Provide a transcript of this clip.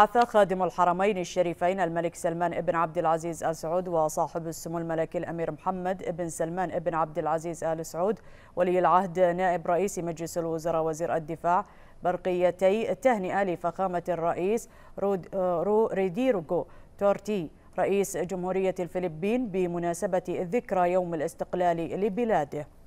بعث خادم الحرمين الشريفين الملك سلمان بن عبد العزيز آل سعود وصاحب السمو الملكي الأمير محمد بن سلمان بن عبد العزيز آل سعود ولي العهد نائب رئيس مجلس الوزراء وزير الدفاع برقيتي التهنئة لفخامة الرئيس رود آه، رو ريديرغو تورتي رئيس جمهورية الفلبين بمناسبة ذكرى يوم الاستقلال لبلاده